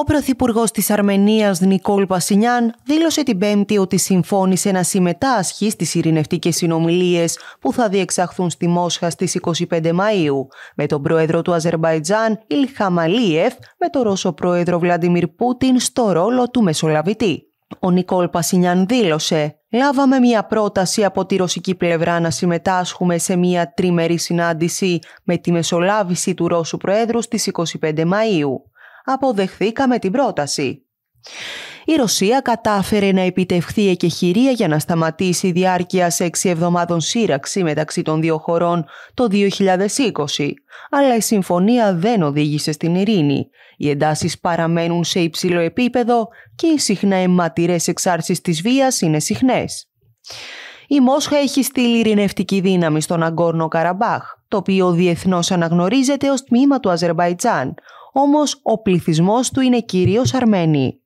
Ο Πρωθυπουργός της Αρμενίας Νικόλ Πασινιάν δήλωσε την Πέμπτη ότι συμφώνησε να συμμετάσχει στις ειρηνευτικές συνομιλίες που θα διεξαχθούν στη Μόσχα στις 25 Μαου με τον πρόεδρο του Αζερβαϊτζάν Ιλχαμαλίεφ με τον Ρώσο πρόεδρο Βλαντιμίρ Πούτιν στο ρόλο του Μεσολαβητή. Ο Νικόλ Πασινιάν δήλωσε «Λάβαμε μια πρόταση από τη ρωσική πλευρά να συμμετάσχουμε σε μια τριμερή συνάντηση με τη μεσολάβηση του Ρώσου Προέδρου στις 25 Μαΐου αποδεχθήκαμε την πρόταση. Η Ρωσία κατάφερε να επιτευχθεί εκεχηρία για να σταματήσει η διάρκεια σε 6 εβδομάδων σύραξη μεταξύ των δύο χωρών το 2020, αλλά η συμφωνία δεν οδήγησε στην ειρήνη. Οι εντάσεις παραμένουν σε υψηλό επίπεδο και οι συχνά αιματηρές εξάρσεις της βίας είναι συχνές. Η Μόσχα έχει στείλει ειρηνευτική δύναμη στον Αγκόρνο Καραμπάχ, το οποίο διεθνώς αναγνωρίζεται ως τμήμα του Αζερβαϊτζάν, όμως ο πληθυσμός του είναι κυρίως Αρμένοι.